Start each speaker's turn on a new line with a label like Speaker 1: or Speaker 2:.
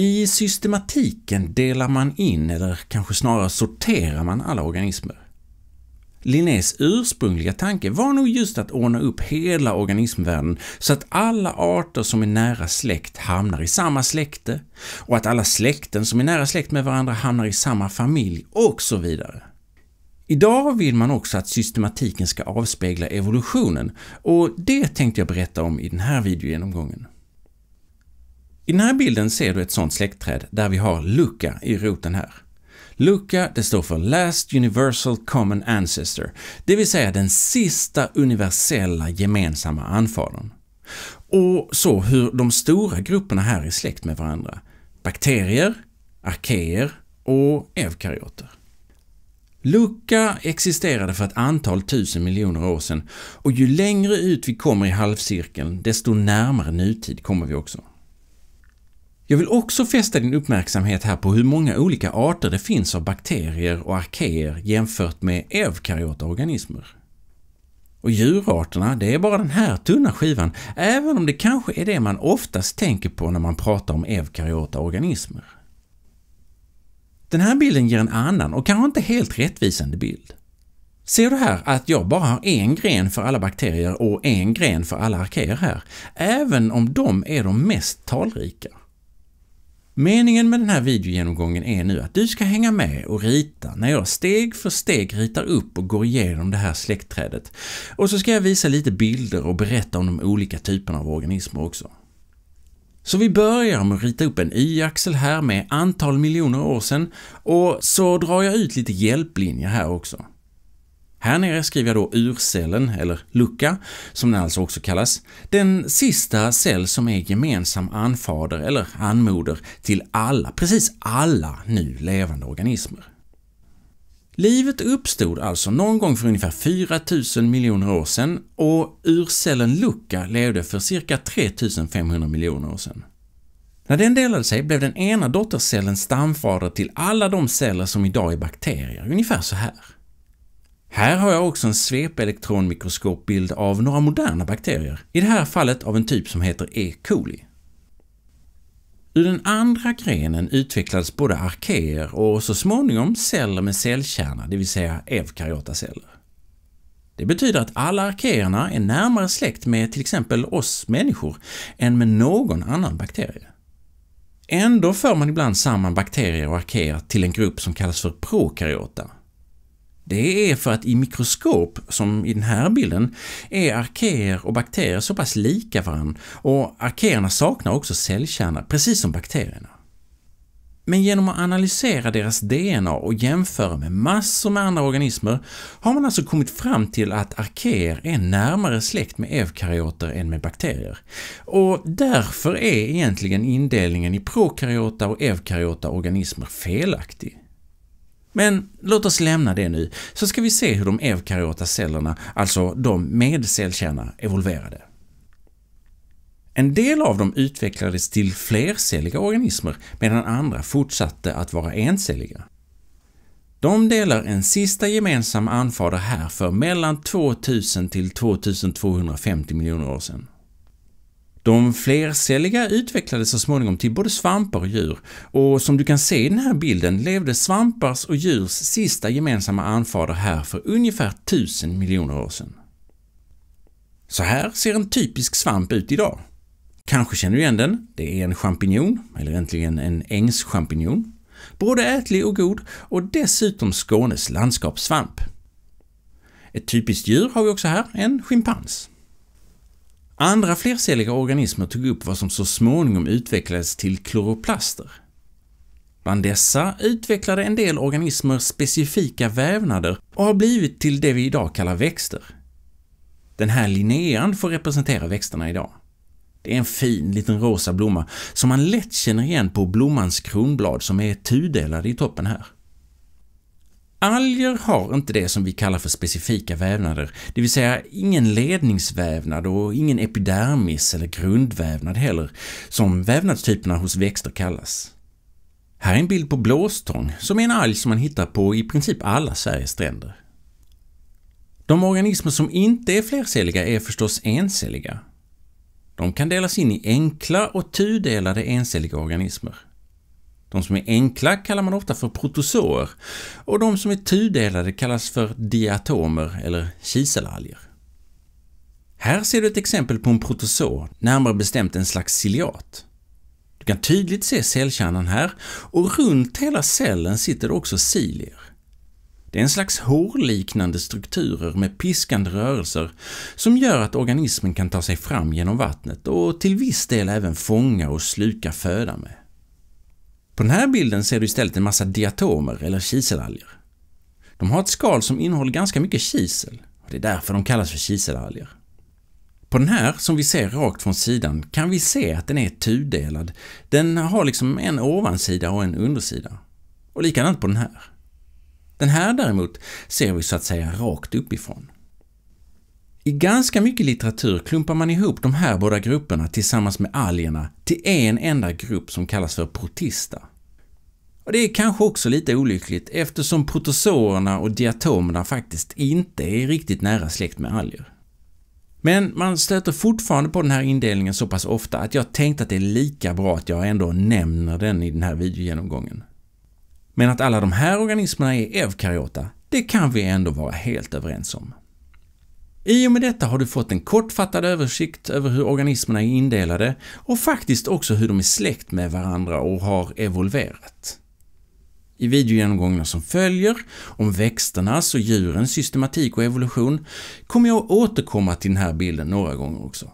Speaker 1: I systematiken delar man in, eller kanske snarare sorterar man alla organismer. Linnés ursprungliga tanke var nog just att ordna upp hela organismvärlden så att alla arter som är nära släkt hamnar i samma släkte och att alla släkten som är nära släkt med varandra hamnar i samma familj och så vidare. Idag vill man också att systematiken ska avspegla evolutionen och det tänkte jag berätta om i den här videogenomgången. I den här bilden ser du ett sådant släktträd där vi har LUCA i roten här. LUCA, det står för Last Universal Common Ancestor, det vill säga den sista universella gemensamma anfadern. Och så hur de stora grupperna här är släkt med varandra. Bakterier, arkeer och eukaryoter. Lucka existerade för ett antal tusen miljoner år sedan och ju längre ut vi kommer i halvcirkeln, desto närmare nutid kommer vi också. Jag vill också fästa din uppmärksamhet här på hur många olika arter det finns av bakterier och arkéer jämfört med eukaryota organismer. Och djurarterna, det är bara den här tunna skivan, även om det kanske är det man oftast tänker på när man pratar om eukaryota organismer. Den här bilden ger en annan och kanske inte helt rättvisande bild. Ser du här att jag bara har en gren för alla bakterier och en gren för alla arkéer här, även om de är de mest talrika? Meningen med den här videogenomgången är nu att du ska hänga med och rita när jag steg för steg ritar upp och går igenom det här släktträdet. Och så ska jag visa lite bilder och berätta om de olika typerna av organismer också. Så vi börjar med att rita upp en y-axel här med antal miljoner år sedan och så drar jag ut lite hjälplinjer här också. Här nere skriver jag då urcellen, eller lucka, som den alltså också kallas. Den sista cell som är gemensam anfader eller anmoder till alla, precis alla nu levande organismer. Livet uppstod alltså någon gång för ungefär 4000 miljoner år sedan och urcellen lucka levde för cirka 3500 miljoner år sedan. När den delade sig blev den ena dottercellen stamfader till alla de celler som idag är bakterier, ungefär så här. Här har jag också en svepelektronmikroskopbild av några moderna bakterier, i det här fallet av en typ som heter E. coli. Ur den andra grenen utvecklades både arkéer och så småningom celler med cellkärna, det vill säga eukaryota celler. Det betyder att alla arkéerna är närmare släkt med till exempel oss människor än med någon annan bakterie. Ändå för man ibland samman bakterier och arkéer till en grupp som kallas för prokaryota, det är för att i mikroskop, som i den här bilden, är arkéer och bakterier så pass lika varandra och arkéerna saknar också cellkärna, precis som bakterierna. Men genom att analysera deras DNA och jämföra med massor med andra organismer har man alltså kommit fram till att arkéer är närmare släkt med eukaryoter än med bakterier. Och därför är egentligen indelningen i prokaryota och eukaryota organismer felaktig. Men låt oss lämna det nu, så ska vi se hur de eukaryota cellerna, alltså de med cellkärna, evolverade. En del av dem utvecklades till flercelliga organismer medan andra fortsatte att vara encelliga. De delar en sista gemensam anfader här för mellan 2000 till 2250 miljoner år sedan. De flercelliga utvecklades så småningom till både svampar och djur och som du kan se i den här bilden levde svampars och djurs sista gemensamma anfader här för ungefär 1000 miljoner år sedan. Så här ser en typisk svamp ut idag. Kanske känner du igen den? Det är en champinjon, eller egentligen en ängschampinjon. Både ätlig och god och dessutom Skånes landskapssvamp. Ett typiskt djur har vi också här, en schimpans. Andra flercelliga organismer tog upp vad som så småningom utvecklades till kloroplaster. Bland dessa utvecklade en del organismer specifika vävnader och har blivit till det vi idag kallar växter. Den här linnean får representera växterna idag. Det är en fin liten rosa blomma som man lätt känner igen på blommans kronblad som är tudelade i toppen här. Alger har inte det som vi kallar för specifika vävnader, det vill säga ingen ledningsvävnad och ingen epidermis eller grundvävnad heller, som vävnadstyperna hos växter kallas. Här är en bild på blåstång, som är en alg som man hittar på i princip alla Sveriges stränder. De organismer som inte är flercelliga är förstås encelliga. De kan delas in i enkla och tudelade encelliga organismer. De som är enkla kallar man ofta för protozoer och de som är tudelade kallas för diatomer eller kiselalger. Här ser du ett exempel på en protozoa, närmare bestämt en slags ciliat. Du kan tydligt se cellkärnan här och runt hela cellen sitter det också cilier. Det är en slags hårliknande strukturer med piskande rörelser som gör att organismen kan ta sig fram genom vattnet och till viss del även fånga och sluka föda med. På den här bilden ser du istället en massa diatomer eller kiselalger. De har ett skal som innehåller ganska mycket kisel. Och det är därför de kallas för kiselalger. På den här, som vi ser rakt från sidan, kan vi se att den är tudelad. Den har liksom en ovansida och en undersida. Och likadant på den här. Den här däremot ser vi så att säga rakt uppifrån. I ganska mycket litteratur klumpar man ihop de här båda grupperna tillsammans med algerna till en enda grupp som kallas för protista. Och det är kanske också lite olyckligt eftersom protosorerna och diatomerna faktiskt inte är riktigt nära släkt med alger. Men man stöter fortfarande på den här indelningen så pass ofta att jag tänkte att det är lika bra att jag ändå nämner den i den här videogenomgången. Men att alla de här organismerna är eukaryota, det kan vi ändå vara helt överens om. I och med detta har du fått en kortfattad översikt över hur organismerna är indelade och faktiskt också hur de är släkt med varandra och har evolverat. I videogenomgångarna som följer, om växternas och djurens systematik och evolution, kommer jag att återkomma till den här bilden några gånger också.